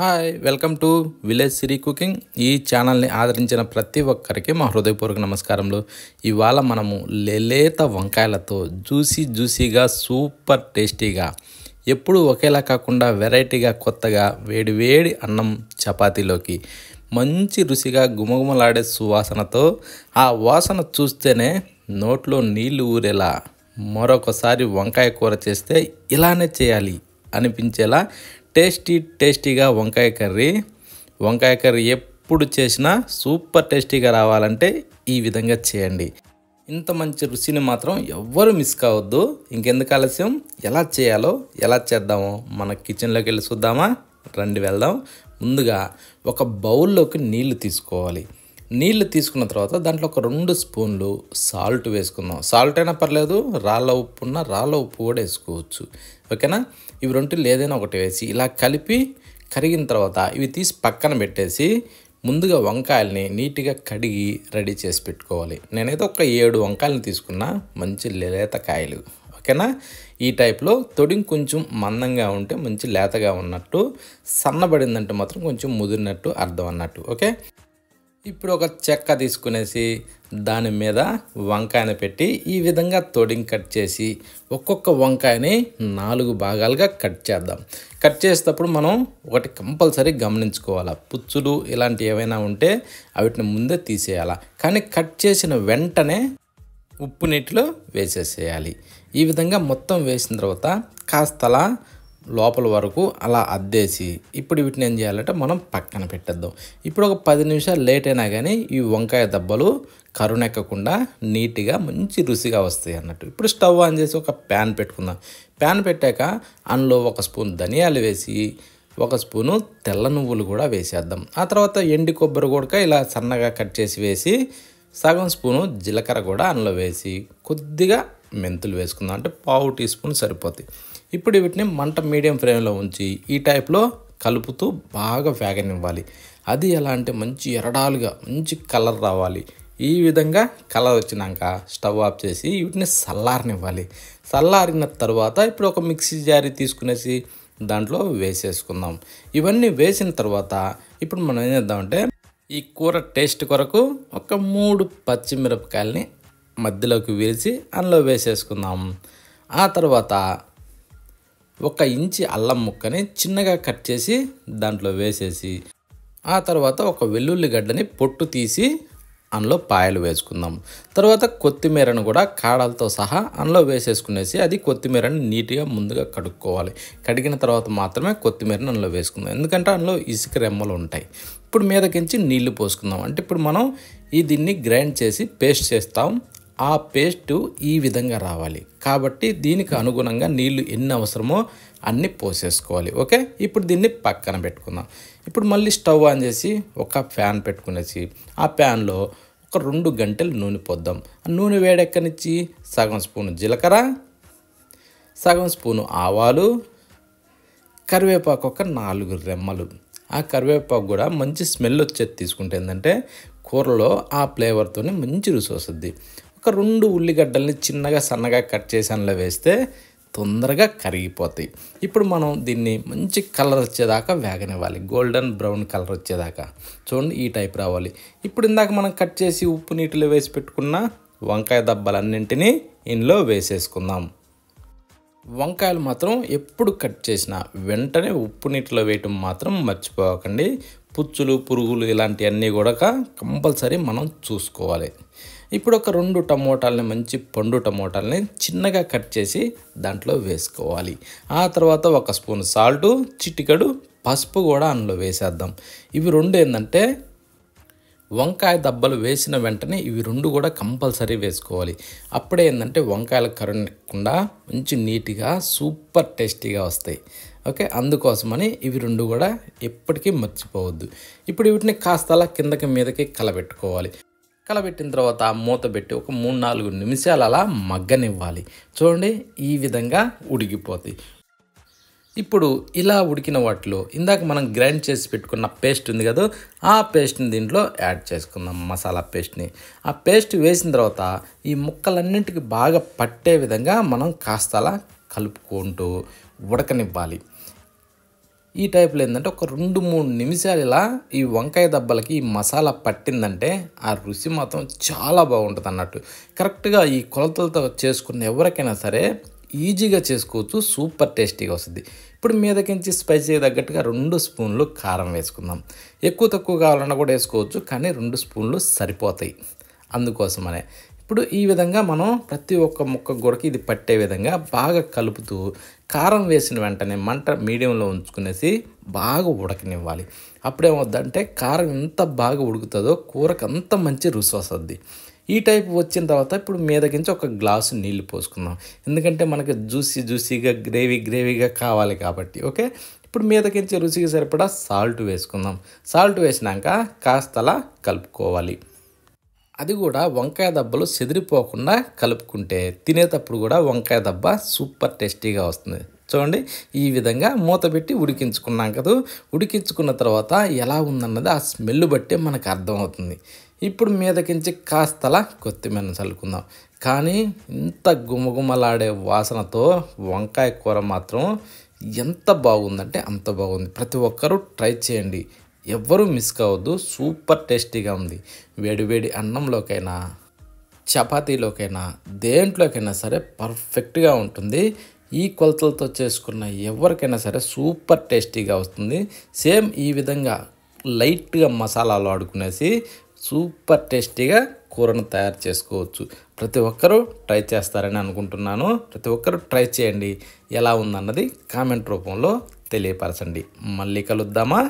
hi welcome to village సిరీ cooking ఈ ఛానల్ని ఆదరించిన ప్రతి ఒక్కరికి మా హృదయపూర్వక నమస్కారంలో ఇవాళ మనము లేత వంకాయలతో జ్యూసీ జ్యూసీగా సూపర్ టేస్టీగా ఎప్పుడూ ఒకేలా కాకుండా వెరైటీగా కొత్తగా వేడివేడి అన్నం చపాతీలోకి మంచి రుచిగా గుమగుమలాడే సువాసనతో ఆ వాసన చూస్తేనే నోట్లో నీళ్లు ఊరేలా మరొకసారి వంకాయ కూర చేస్తే ఇలానే చేయాలి అనిపించేలా టేస్టీ టేస్టీగా వంకాయ కర్రీ వంకాయ కర్రీ ఎప్పుడు చేసినా సూపర్ టేస్టీగా రావాలంటే ఈ విధంగా చేయండి ఇంత మంచి రుచిని మాత్రం ఎవ్వరు మిస్ కావద్దు ఇంకెందుకు ఆలస్యం ఎలా చేయాలో ఎలా చేద్దామో మన కిచెన్లోకి వెళ్ళి చూద్దామా రండి వెళ్దాం ముందుగా ఒక బౌల్లోకి నీళ్లు తీసుకోవాలి నీళ్ళు తీసుకున్న తర్వాత దాంట్లో ఒక రెండు స్పూన్లు సాల్ట్ వేసుకుందాం సాల్ట్ అయినా పర్లేదు రాళ్ళ ఉప్పు ఉన్న రాళ్ళ ఉప్పు కూడా వేసుకోవచ్చు ఓకేనా ఇవి రెండు లేదైనా ఒకటి వేసి ఇలా కలిపి కరిగిన తర్వాత ఇవి తీసి పక్కన పెట్టేసి ముందుగా వంకాయల్ని నీట్గా కడిగి రెడీ చేసి పెట్టుకోవాలి నేనైతే ఒక ఏడు వంకాయలను తీసుకున్నా మంచి లేత కాయలు ఓకేనా ఈ టైప్లో తొడి కొంచెం మందంగా ఉంటే మంచి లేతగా ఉన్నట్టు సన్నబడిందంటే మాత్రం కొంచెం ముదిరినట్టు అర్థం అన్నట్టు ఓకే ఇప్పుడు ఒక చెక్క తీసుకునేసి దాని మీద వంకాయను పెట్టి ఈ విధంగా తొడిని కట్ చేసి ఒక్కొక్క వంకాయని నాలుగు భాగాలుగా కట్ చేద్దాం కట్ చేసేటప్పుడు మనం ఒకటి కంపల్సరీ గమనించుకోవాలి పుచ్చులు ఇలాంటివి ఏవైనా ఉంటే వాటిని ముందే తీసేయాలి కానీ కట్ చేసిన వెంటనే ఉప్పు నీటిలో వేసేసేయాలి ఈ విధంగా మొత్తం వేసిన తర్వాత కాస్తలా లోపల వరకు అలా అద్దేసి ఇప్పుడు వీటిని ఏం చేయాలంటే మనం పక్కన పెట్టేద్దాం ఇప్పుడు ఒక పది నిమిషాలు లేట్ అయినా కానీ ఈ వంకాయ దెబ్బలు కరుణెక్కకుండా నీట్గా మంచి రుచిగా వస్తాయి అన్నట్టు ఇప్పుడు స్టవ్ ఆన్ చేసి ఒక ప్యాన్ పెట్టుకుందాం ప్యాన్ పెట్టాక అందులో ఒక స్పూన్ ధనియాలు వేసి ఒక స్పూను తెల్ల నువ్వులు కూడా వేసేద్దాం ఆ తర్వాత ఎండి కొబ్బరి కూడా ఇలా సన్నగా కట్ చేసి వేసి సగం స్పూను జీలకర్ర కూడా అందులో వేసి కొద్దిగా మెంతులు వేసుకుందాం అంటే పావు టీ స్పూన్ సరిపోతాయి ఇప్పుడు వీటిని మంట మీడియం ఫ్లేమ్లో ఉంచి ఈ టైప్లో కలుపుతూ బాగా వేగనివ్వాలి అది ఎలా అంటే మంచి ఎరడాలుగా మంచి కలర్ రావాలి ఈ విధంగా కలర్ వచ్చినాక స్టవ్ ఆఫ్ చేసి వీటిని చల్లారనివ్వాలి చల్లారిన తర్వాత ఇప్పుడు ఒక మిక్సీ జారీ తీసుకునేసి దాంట్లో వేసేసుకుందాం ఇవన్నీ వేసిన తర్వాత ఇప్పుడు మనం ఏం చేద్దామంటే ఈ కూర టేస్ట్ కొరకు ఒక మూడు పచ్చిమిరపకాయలని మధ్యలోకి వేసి అందులో వేసేసుకుందాం ఆ తర్వాత ఒక ఇంచి అల్లం ముక్కని చిన్నగా కట్ చేసి దాంట్లో వేసేసి ఆ తర్వాత ఒక వెల్లుల్లి గడ్డని పొట్టు తీసి అందులో పాయలు వేసుకుందాం తర్వాత కొత్తిమీరను కూడా కాడలతో సహా అందులో వేసేసుకునేసి అది కొత్తిమీరని నీట్గా ముందుగా కడుక్కోవాలి కడిగిన తర్వాత మాత్రమే కొత్తిమీరని అందులో వేసుకుందాం ఎందుకంటే అందులో ఇసుక రెమ్మలు ఉంటాయి ఇప్పుడు మీదకించి నీళ్లు పోసుకుందాం అంటే ఇప్పుడు మనం ఈ దీన్ని గ్రైండ్ చేసి పేస్ట్ చేస్తాం ఆ పేస్ట్ ఈ విధంగా రావాలి కాబట్టి దీనికి అనుగుణంగా నీళ్లు ఎన్ని అవసరమో అన్నీ పోసేసుకోవాలి ఓకే ఇప్పుడు దీన్ని పక్కన పెట్టుకుందాం ఇప్పుడు మళ్ళీ స్టవ్ ఆన్ చేసి ఒక ఫ్యాన్ పెట్టుకునేసి ఆ ఫ్యాన్లో ఒక రెండు గంటలు నూనె పొద్దాం నూనె వేడెక్కనిచ్చి సగం స్పూను జీలకర్ర సగం స్పూను ఆవాలు కరివేపాకు ఒక నాలుగు రెమ్మలు ఆ కరివేపాకు కూడా మంచి స్మెల్ వచ్చేది తీసుకుంటే ఏంటంటే కూరలో ఆ ఫ్లేవర్తోనే మంచి రుచి వస్తుంది ఒక్క రెండు ఉల్లిగడ్డల్ని చిన్నగా సన్నగా కట్ చేసి వేస్తే తొందరగా కరిగిపోతాయి ఇప్పుడు మనం దీన్ని మంచి కలర్ వచ్చేదాకా వేగనివ్వాలి గోల్డెన్ బ్రౌన్ కలర్ వచ్చేదాకా చూడండి ఈ టైప్ రావాలి ఇప్పుడు ఇందాక మనం కట్ చేసి ఉప్పు నీటిలో వేసి పెట్టుకున్న వంకాయ దబ్బలన్నింటినీ ఇందులో వేసేసుకుందాం వంకాయలు మాత్రం ఎప్పుడు కట్ చేసినా వెంటనే ఉప్పు నీటిలో వేయటం మాత్రం మర్చిపోకండి పుచ్చులు పురుగులు ఇలాంటివన్నీ కూడా కంపల్సరీ మనం చూసుకోవాలి ఇప్పుడు ఒక రెండు టమోటాలని మంచి పండు టమోటాలని చిన్నగా కట్ చేసి దాంట్లో వేసుకోవాలి ఆ తర్వాత ఒక స్పూన్ సాల్టు చిటికడు పసుపు కూడా అందులో వేసేద్దాం ఇవి రెండు ఏంటంటే వంకాయ దబ్బలు వేసిన వెంటనే ఇవి రెండు కూడా కంపల్సరీ వేసుకోవాలి అప్పుడే ఏంటంటే వంకాయల కరుణకుండా మంచి నీట్గా సూపర్ టేస్టీగా వస్తాయి ఓకే అందుకోసమని ఇవి రెండు కూడా ఎప్పటికీ మర్చిపోవద్దు ఇప్పుడు వీటిని కాస్త అలా కిందకి మీదకి కలబెట్టుకోవాలి కలబెట్టిన తర్వాత మూత పెట్టి ఒక మూడు నాలుగు నిమిషాలు అలా మగ్గనివ్వాలి చూడండి ఈ విధంగా ఉడికిపోతాయి ఇప్పుడు ఇలా ఉడికిన వాటిలో ఇందాక మనం గ్రైండ్ చేసి పెట్టుకున్న పేస్ట్ ఉంది కదా ఆ పేస్ట్ని దీంట్లో యాడ్ చేసుకుందాం మసాలా పేస్ట్ని ఆ పేస్ట్ వేసిన తర్వాత ఈ ముక్కలన్నింటికి బాగా పట్టే విధంగా మనం కాస్త అలా కలుపుకుంటూ ఉడకనివ్వాలి ఈ టైప్లో ఏంటంటే ఒక రెండు మూడు నిమిషాలు ఇలా ఈ వంకాయ దెబ్బలకి ఈ మసాలా పట్టిందంటే ఆ రుచి మాత్రం చాలా బాగుంటుంది అన్నట్టు కరెక్ట్గా ఈ కొలతలతో చేసుకున్న ఎవరికైనా సరే ఈజీగా చేసుకోవచ్చు సూపర్ టేస్టీగా వస్తుంది ఇప్పుడు మీదకించి స్పైసీకి తగ్గట్టుగా రెండు స్పూన్లు కారం వేసుకుందాం ఎక్కువ తక్కువ కావాలన్నా కూడా వేసుకోవచ్చు కానీ రెండు స్పూన్లు సరిపోతాయి అందుకోసమనే ఇప్పుడు ఈ విధంగా మనం ప్రతి ఒక్క ముక్క గొడకి ఇది పట్టే విధంగా బాగా కలుపుతూ కారం వేసిన వెంటనే మంట మీడియంలో ఉంచుకునేసి బాగా ఉడకనివ్వాలి అప్పుడేమవుద్దంటే కారం ఎంత బాగా ఉడుకుతుందో కూరకు అంత మంచి రుచి వస్తుంది ఈ టైప్ వచ్చిన తర్వాత ఇప్పుడు మీదకించి ఒక గ్లాసు నీళ్ళు పోసుకుందాం ఎందుకంటే మనకి జ్యూసీ జ్యూసీగా గ్రేవీ గ్రేవీగా కావాలి కాబట్టి ఓకే ఇప్పుడు మీదకించి రుచికి సరిపడా సాల్ట్ వేసుకుందాం సాల్ట్ వేసినాక కాస్తలా కలుపుకోవాలి అది కూడా వంకాయ దెబ్బలు చెదిరిపోకుండా కలుపుకుంటే తినేటప్పుడు కూడా వంకాయ దెబ్బ సూపర్ టేస్టీగా వస్తుంది చూడండి ఈ విధంగా మూత పెట్టి ఉడికించుకున్నాం కదా ఉడికించుకున్న తర్వాత ఎలా ఉందన్నది ఆ స్మెల్ బట్టే మనకు అర్థమవుతుంది ఇప్పుడు మీదకించి కాస్తలా కొత్తిమీర చల్లుకుందాం కానీ ఇంత గుమగుమలాడే వాసనతో వంకాయ కూర మాత్రం ఎంత బాగుందంటే అంత బాగుంది ప్రతి ఒక్కరూ ట్రై చేయండి ఎవ్వరూ మిస్ కావద్దు సూపర్ టేస్టీగా ఉంది వేడివేడి అన్నంలోకైనా చపాతీలోకైనా దేంట్లోకైనా సరే పర్ఫెక్ట్గా ఉంటుంది ఈ కొలతలతో చేసుకున్న ఎవరికైనా సరే సూపర్ టేస్టీగా వస్తుంది సేమ్ ఈ విధంగా లైట్గా మసాలాలు ఆడుకునేసి సూపర్ టేస్టీగా కూరను తయారు చేసుకోవచ్చు ప్రతి ఒక్కరూ ట్రై చేస్తారని అనుకుంటున్నాను ప్రతి ఒక్కరూ ట్రై చేయండి ఎలా ఉందన్నది కామెంట్ రూపంలో తెలియపరచండి మళ్ళీ కలుద్దామా